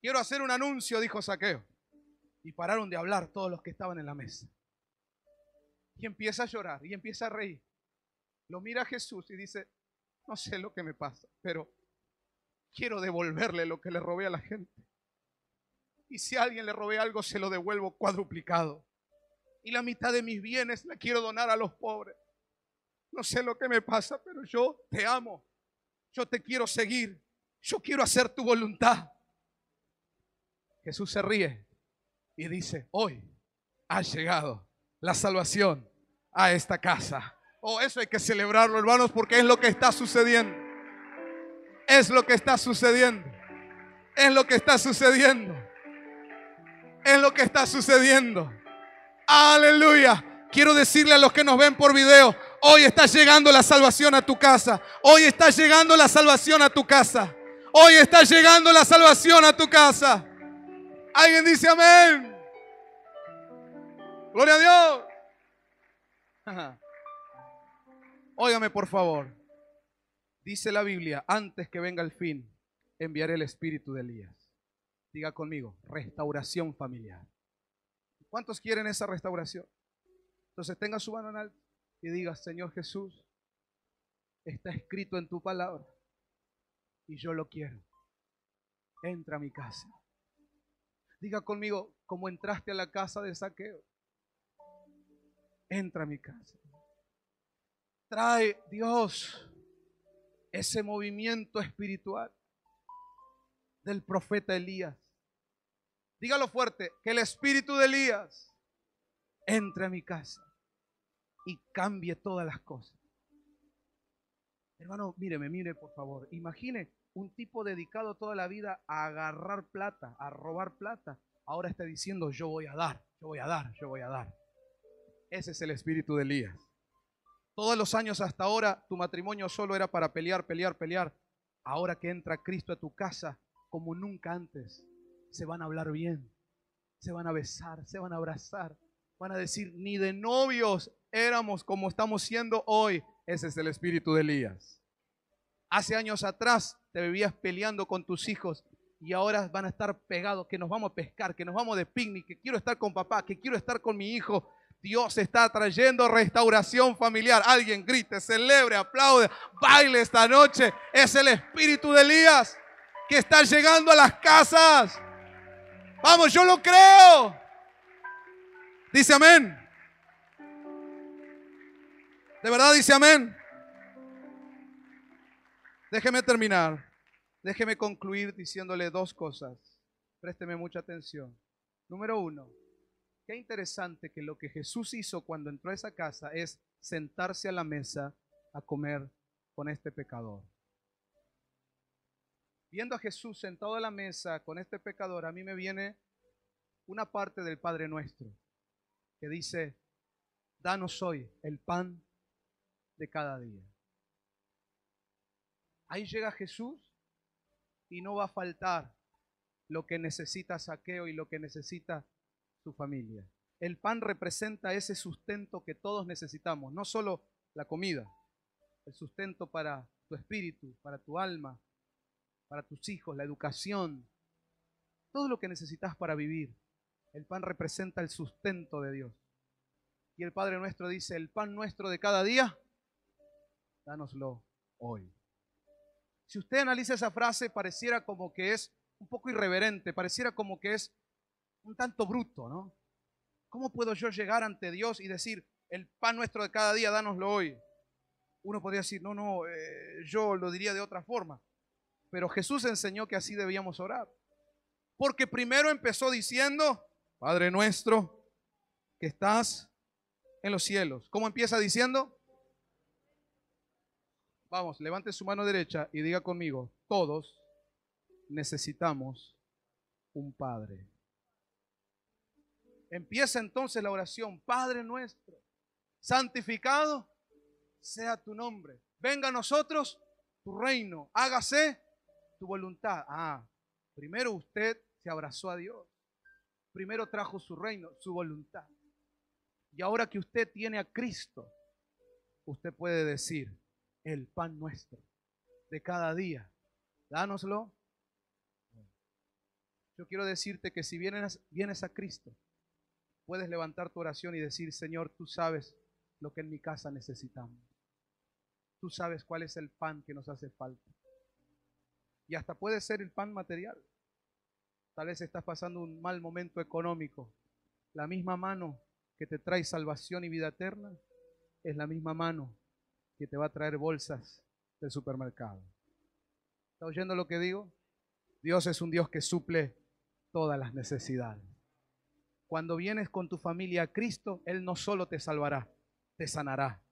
Quiero hacer un anuncio, dijo Saqueo. Y pararon de hablar todos los que estaban en la mesa. Y empieza a llorar y empieza a reír. Lo mira Jesús y dice, no sé lo que me pasa, pero quiero devolverle lo que le robé a la gente. Y si alguien le robé algo, se lo devuelvo cuadruplicado. Y la mitad de mis bienes la quiero donar a los pobres. No sé lo que me pasa, pero yo te amo. Yo te quiero seguir. Yo quiero hacer tu voluntad. Jesús se ríe y dice, hoy ha llegado la salvación a esta casa. Oh, eso hay que celebrarlo, hermanos, porque es lo que está sucediendo. Es lo que está sucediendo. Es lo que está sucediendo. Es lo que está sucediendo. Aleluya. Quiero decirle a los que nos ven por video, hoy está llegando la salvación a tu casa. Hoy está llegando la salvación a tu casa. Hoy está llegando la salvación a tu casa. Alguien dice amén. Gloria a Dios. (laughs) Óigame por favor. Dice la Biblia, antes que venga el fin, enviaré el espíritu de Elías. Diga conmigo, restauración familiar. ¿Cuántos quieren esa restauración? Entonces tenga su mano en alto y diga, Señor Jesús, está escrito en tu palabra y yo lo quiero. Entra a mi casa. Diga conmigo, como entraste a la casa de saqueo, entra a mi casa trae Dios ese movimiento espiritual del profeta Elías. Dígalo fuerte, que el espíritu de Elías entre a mi casa y cambie todas las cosas. Hermano, míreme, mire por favor. Imagine un tipo dedicado toda la vida a agarrar plata, a robar plata. Ahora está diciendo, yo voy a dar, yo voy a dar, yo voy a dar. Ese es el espíritu de Elías. Todos los años hasta ahora tu matrimonio solo era para pelear, pelear, pelear. Ahora que entra Cristo a tu casa, como nunca antes, se van a hablar bien, se van a besar, se van a abrazar, van a decir, ni de novios éramos como estamos siendo hoy. Ese es el espíritu de Elías. Hace años atrás te vivías peleando con tus hijos y ahora van a estar pegados, que nos vamos a pescar, que nos vamos de picnic, que quiero estar con papá, que quiero estar con mi hijo, Dios está trayendo restauración familiar. Alguien grite, celebre, aplaude, baile esta noche. Es el espíritu de Elías que está llegando a las casas. Vamos, yo lo creo. Dice amén. De verdad dice amén. Déjeme terminar. Déjeme concluir diciéndole dos cosas. Présteme mucha atención. Número uno. Qué interesante que lo que Jesús hizo cuando entró a esa casa es sentarse a la mesa a comer con este pecador. Viendo a Jesús sentado a la mesa con este pecador, a mí me viene una parte del Padre nuestro que dice, danos hoy el pan de cada día. Ahí llega Jesús y no va a faltar lo que necesita Saqueo y lo que necesita tu familia. El pan representa ese sustento que todos necesitamos, no solo la comida, el sustento para tu espíritu, para tu alma, para tus hijos, la educación, todo lo que necesitas para vivir. El pan representa el sustento de Dios. Y el Padre nuestro dice, el pan nuestro de cada día, dánoslo hoy. Si usted analiza esa frase, pareciera como que es un poco irreverente, pareciera como que es un tanto bruto, ¿no? ¿Cómo puedo yo llegar ante Dios y decir, el pan nuestro de cada día, dánoslo hoy? Uno podría decir, no, no, eh, yo lo diría de otra forma. Pero Jesús enseñó que así debíamos orar. Porque primero empezó diciendo, Padre nuestro, que estás en los cielos. ¿Cómo empieza diciendo? Vamos, levante su mano derecha y diga conmigo, todos necesitamos un Padre. Empieza entonces la oración, Padre nuestro, santificado sea tu nombre, venga a nosotros tu reino, hágase tu voluntad. Ah, primero usted se abrazó a Dios, primero trajo su reino, su voluntad. Y ahora que usted tiene a Cristo, usted puede decir, el pan nuestro de cada día, dánoslo. Yo quiero decirte que si vienes, vienes a Cristo, puedes levantar tu oración y decir, Señor, tú sabes lo que en mi casa necesitamos. Tú sabes cuál es el pan que nos hace falta. Y hasta puede ser el pan material. Tal vez estás pasando un mal momento económico. La misma mano que te trae salvación y vida eterna es la misma mano que te va a traer bolsas del supermercado. ¿Está oyendo lo que digo? Dios es un Dios que suple todas las necesidades. Cuando vienes con tu familia a Cristo, Él no solo te salvará, te sanará,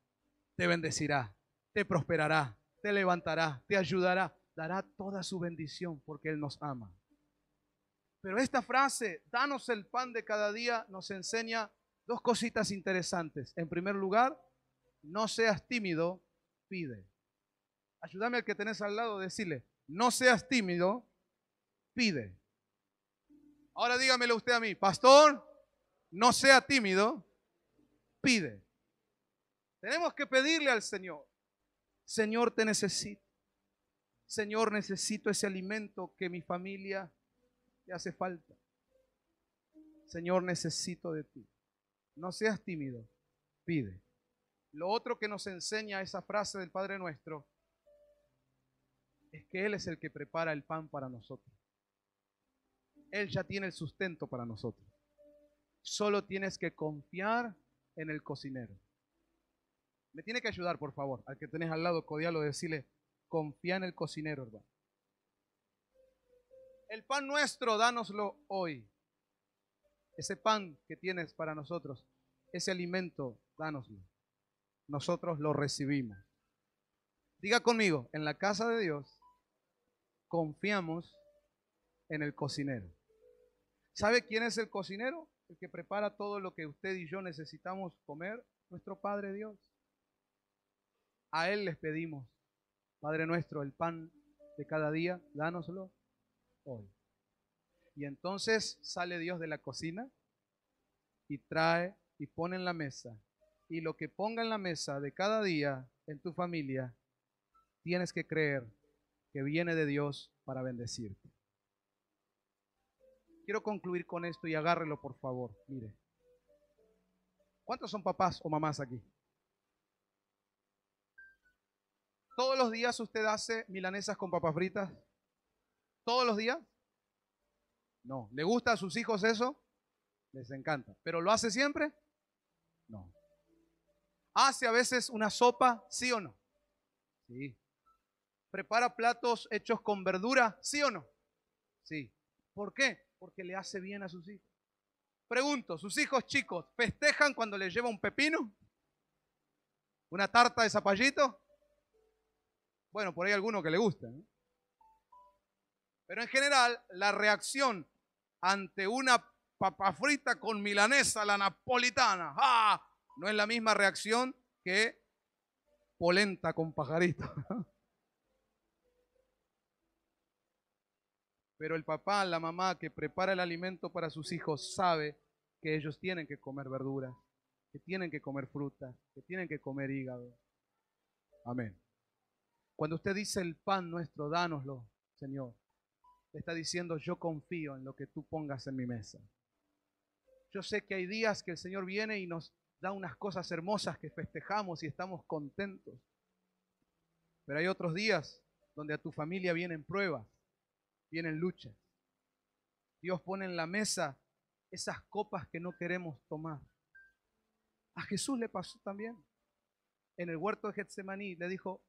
te bendecirá, te prosperará, te levantará, te ayudará, dará toda su bendición porque Él nos ama. Pero esta frase, danos el pan de cada día, nos enseña dos cositas interesantes. En primer lugar, no seas tímido, pide. Ayúdame al que tenés al lado, decirle, no seas tímido, pide. Ahora dígamelo usted a mí, pastor, no sea tímido, pide. Tenemos que pedirle al Señor, Señor te necesito, Señor necesito ese alimento que mi familia le hace falta. Señor necesito de ti. No seas tímido, pide. Lo otro que nos enseña esa frase del Padre nuestro es que Él es el que prepara el pan para nosotros. Él ya tiene el sustento para nosotros. Solo tienes que confiar en el cocinero. Me tiene que ayudar, por favor, al que tenés al lado, codialo, decirle, confía en el cocinero, hermano. El pan nuestro, dánoslo hoy. Ese pan que tienes para nosotros, ese alimento, dánoslo. Nosotros lo recibimos. Diga conmigo, en la casa de Dios confiamos en el cocinero. ¿Sabe quién es el cocinero? El que prepara todo lo que usted y yo necesitamos comer, nuestro Padre Dios. A Él les pedimos, Padre nuestro, el pan de cada día, dánoslo hoy. Y entonces sale Dios de la cocina y trae y pone en la mesa. Y lo que ponga en la mesa de cada día en tu familia, tienes que creer que viene de Dios para bendecirte. Quiero concluir con esto y agárrelo, por favor. Mire. ¿Cuántos son papás o mamás aquí? ¿Todos los días usted hace milanesas con papas fritas? ¿Todos los días? No. ¿Le gusta a sus hijos eso? Les encanta. ¿Pero lo hace siempre? No. ¿Hace a veces una sopa? ¿Sí o no? Sí. ¿Prepara platos hechos con verdura? ¿Sí o no? Sí. ¿Por qué? porque le hace bien a sus hijos. Pregunto, ¿sus hijos chicos festejan cuando les lleva un pepino? ¿Una tarta de zapallito? Bueno, por ahí alguno que le gusta. Pero en general, la reacción ante una papa frita con milanesa, la napolitana, ah, no es la misma reacción que polenta con pajarito. Pero el papá, la mamá que prepara el alimento para sus hijos sabe que ellos tienen que comer verduras, que tienen que comer frutas, que tienen que comer hígado. Amén. Cuando usted dice el pan nuestro, dánoslo, Señor, está diciendo yo confío en lo que tú pongas en mi mesa. Yo sé que hay días que el Señor viene y nos da unas cosas hermosas que festejamos y estamos contentos. Pero hay otros días donde a tu familia vienen pruebas, vienen luchas. Dios pone en la mesa esas copas que no queremos tomar. A Jesús le pasó también. En el huerto de Getsemaní le dijo,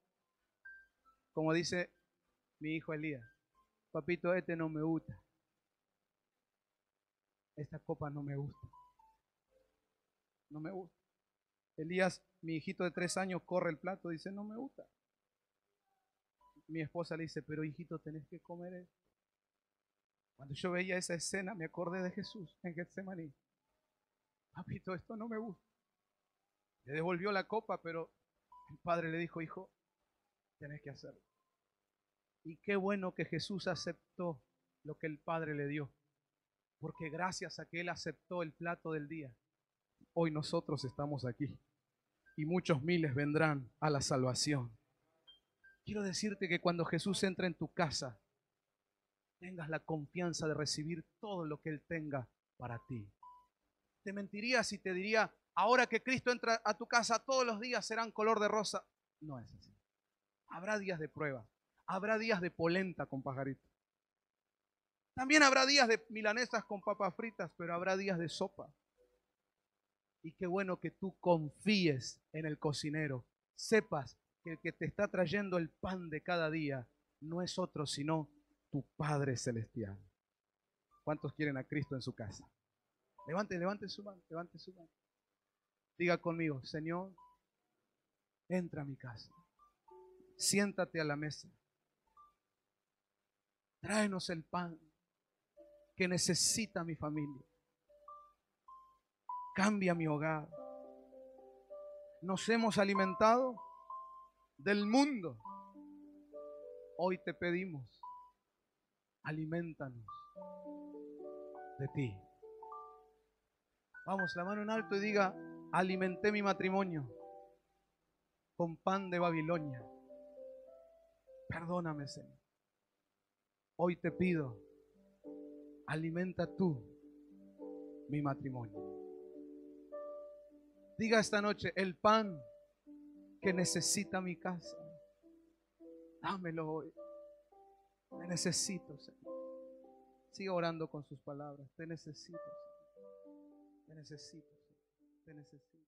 como dice mi hijo Elías, papito, este no me gusta. Esta copa no me gusta. No me gusta. Elías, mi hijito de tres años, corre el plato, dice, no me gusta. Mi esposa le dice, pero hijito, tenés que comer esto. Cuando yo veía esa escena, me acordé de Jesús en Getsemaní. Papito, esto no me gusta. Le devolvió la copa, pero el padre le dijo, hijo, tienes que hacerlo. Y qué bueno que Jesús aceptó lo que el padre le dio. Porque gracias a que él aceptó el plato del día, hoy nosotros estamos aquí. Y muchos miles vendrán a la salvación. Quiero decirte que cuando Jesús entra en tu casa, tengas la confianza de recibir todo lo que Él tenga para ti. Te mentiría si te diría, ahora que Cristo entra a tu casa todos los días serán color de rosa. No es así. Habrá días de prueba, habrá días de polenta con pajarito. También habrá días de milanesas con papas fritas, pero habrá días de sopa. Y qué bueno que tú confíes en el cocinero. Sepas que el que te está trayendo el pan de cada día no es otro sino tu Padre Celestial. ¿Cuántos quieren a Cristo en su casa? Levante, levante su mano, levante su mano. Diga conmigo, Señor, entra a mi casa. Siéntate a la mesa. Tráenos el pan que necesita mi familia. Cambia mi hogar. Nos hemos alimentado del mundo. Hoy te pedimos alimentanos de ti. Vamos, la mano en alto y diga, alimenté mi matrimonio con pan de Babilonia. Perdóname, Señor. Hoy te pido, alimenta tú mi matrimonio. Diga esta noche, el pan que necesita mi casa, dámelo hoy. Te necesito, Señor. Sigue orando con sus palabras. Te necesito, Señor. Te necesito, Señor. Te necesito.